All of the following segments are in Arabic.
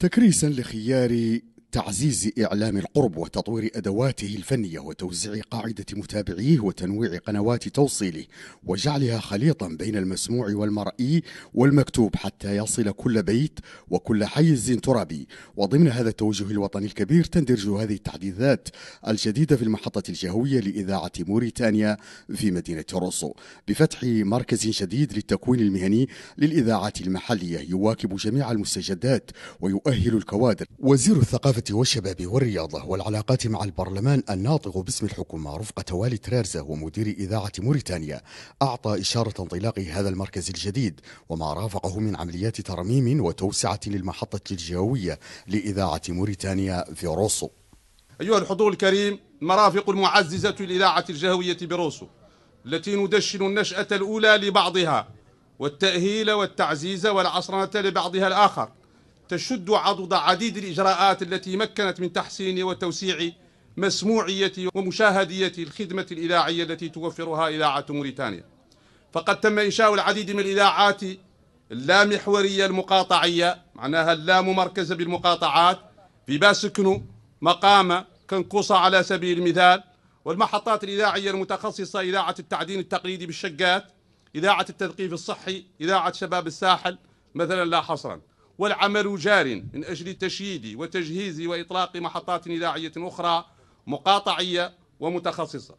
تكريسا لخيار تعزيز إعلام القرب وتطوير أدواته الفنية وتوزيع قاعدة متابعيه وتنويع قنوات توصيله وجعلها خليطا بين المسموع والمرئي والمكتوب حتى يصل كل بيت وكل حيز ترابي وضمن هذا التوجه الوطني الكبير تندرج هذه التحديثات الجديدة في المحطة الجهوية لإذاعة موريتانيا في مدينة روسو بفتح مركز جديد للتكوين المهني للإذاعات المحلية يواكب جميع المستجدات ويؤهل الكوادر وزير الثقافة والشباب والرياضة والعلاقات مع البرلمان الناطق باسم الحكومة رفقة والي ترارزة ومدير إذاعة موريتانيا أعطى إشارة انطلاق هذا المركز الجديد وما رافقه من عمليات ترميم وتوسعة للمحطة الجوية لإذاعة موريتانيا في روسو أيها الحضور الكريم مرافق المعززة الإذاعة الجهوية بروسو التي ندشن النشأة الأولى لبعضها والتأهيل والتعزيز والعصرنة لبعضها الآخر تشد عضد عديد الإجراءات التي مكنت من تحسين وتوسيع مسموعية ومشاهدية الخدمة الإذاعية التي توفرها إذاعة موريتانيا فقد تم إنشاء العديد من الإذاعات اللامحورية المقاطعية معناها اللاممركزة بالمقاطعات في باسكنو مقامة كنقوصة على سبيل المثال والمحطات الإذاعية المتخصصة إذاعة التعدين التقليدي بالشقات إذاعة التثقيف الصحي إذاعة شباب الساحل مثلا لا حصرا والعمل جار من أجل تشييد وتجهيز وإطلاق محطات إذاعية أخرى مقاطعية ومتخصصة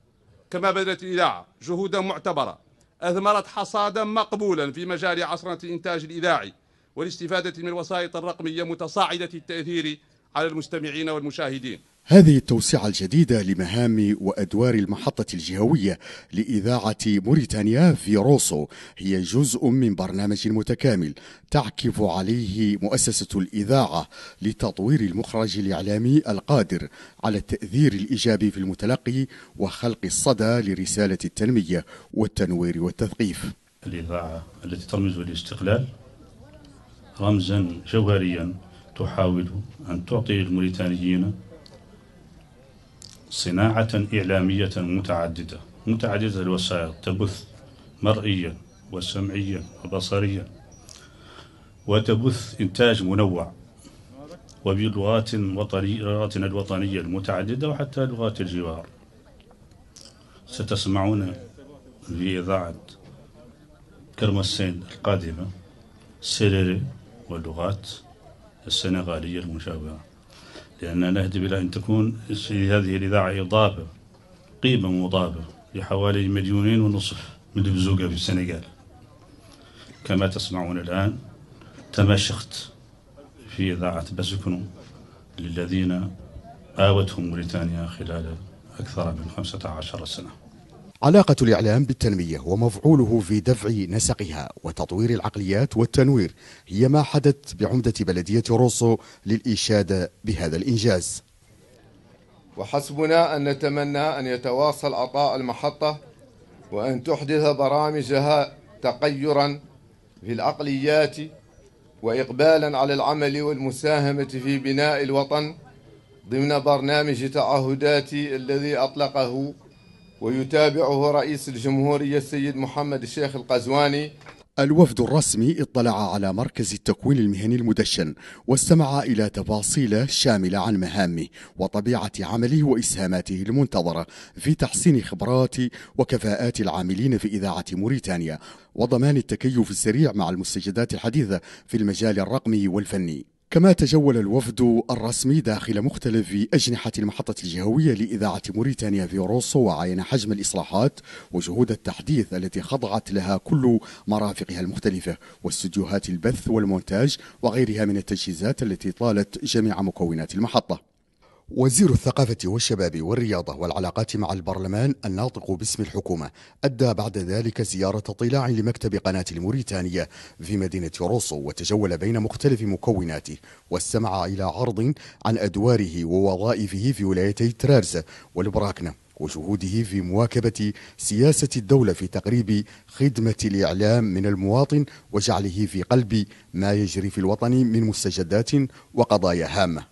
كما بذلت الإذاعة جهودا معتبرة أثمرت حصادا مقبولا في مجال عصرنة الإنتاج الإذاعي والاستفادة من الوسائط الرقمية متصاعدة التأثير على المستمعين والمشاهدين هذه التوسعة الجديدة لمهام وأدوار المحطة الجهوية لإذاعة موريتانيا في روسو هي جزء من برنامج متكامل تعكف عليه مؤسسة الإذاعة لتطوير المخرج الإعلامي القادر على التأثير الإيجابي في المتلقي وخلق الصدى لرسالة التنمية والتنوير والتثقيف الإذاعة التي ترمز للاستقلال رمزا جوهريا تحاول أن تعطي الموريتانيين صناعة إعلامية متعددة متعددة الوسائل تبث مرئيا وسمعيا وبصريا وتبث إنتاج منوع وبلغات وطريقاتنا الوطنية المتعددة وحتى لغات الجوار ستسمعون في إذاعة كرمسين القادمة سيريري واللغات السنغالية المشابهة لأننا نهدف إلى أن تكون في هذه الإذاعة إضافة قيمة مضافة لحوالي مليونين ونصف من البزوقة في السنغال كما تسمعون الآن تمشخت في إذاعة بسكنو للذين آوتهم موريتانيا خلال أكثر من 15 سنة علاقة الإعلام بالتنمية ومفعوله في دفع نسقها وتطوير العقليات والتنوير هي ما حدث بعمدة بلدية روسو للإشادة بهذا الإنجاز وحسبنا أن نتمنى أن يتواصل عطاء المحطة وأن تحدث برامجها تقيرا في العقليات وإقبالا على العمل والمساهمة في بناء الوطن ضمن برنامج تعهداتي الذي أطلقه ويتابعه رئيس الجمهورية السيد محمد الشيخ القزواني الوفد الرسمي اطلع على مركز التكوين المهني المدشن واستمع إلى تفاصيل شاملة عن مهامه وطبيعة عمله وإسهاماته المنتظرة في تحسين خبرات وكفاءات العاملين في إذاعة موريتانيا وضمان التكيف السريع مع المستجدات الحديثة في المجال الرقمي والفني كما تجول الوفد الرسمي داخل مختلف أجنحة المحطة الجهوية لإذاعة موريتانيا في روسو وعين حجم الإصلاحات وجهود التحديث التي خضعت لها كل مرافقها المختلفة واستديوهات البث والمونتاج وغيرها من التجهيزات التي طالت جميع مكونات المحطة وزير الثقافة والشباب والرياضة والعلاقات مع البرلمان الناطق باسم الحكومة أدى بعد ذلك زيارة طلاع لمكتب قناة الموريتانية في مدينة روسو وتجول بين مختلف مكوناته واستمع إلى عرض عن أدواره ووظائفه في ولايتي ترارزة والبراكنة وجهوده في مواكبة سياسة الدولة في تقريب خدمة الإعلام من المواطن وجعله في قلب ما يجري في الوطن من مستجدات وقضايا هامة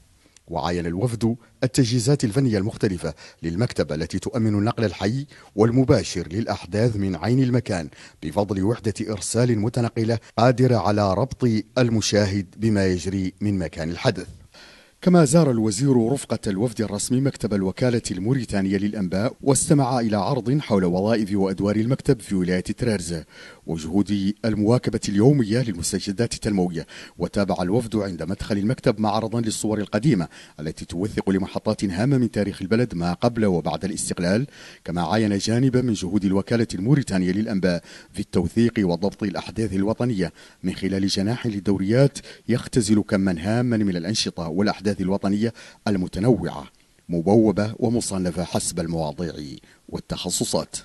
وعاين الوفد التجهيزات الفنية المختلفة للمكتبة التي تؤمن النقل الحي والمباشر للأحداث من عين المكان بفضل وحدة إرسال متنقلة قادرة على ربط المشاهد بما يجري من مكان الحدث كما زار الوزير رفقة الوفد الرسمي مكتب الوكالة الموريتانية للأنباء واستمع إلى عرض حول وظائف وأدوار المكتب في ولاية ترارزة وجهود المواكبة اليومية للمستجدات التنموية وتابع الوفد عند مدخل المكتب معرضا للصور القديمة التي توثق لمحطات هامة من تاريخ البلد ما قبل وبعد الاستقلال كما عاين جانبا من جهود الوكالة الموريتانية للأنباء في التوثيق وضبط الأحداث الوطنية من خلال جناح للدوريات يختزل كما هاما من الأنشطة والأحداث الأحداث الوطنية المتنوعة مبوبة ومصنفة حسب المواضيع والتخصصات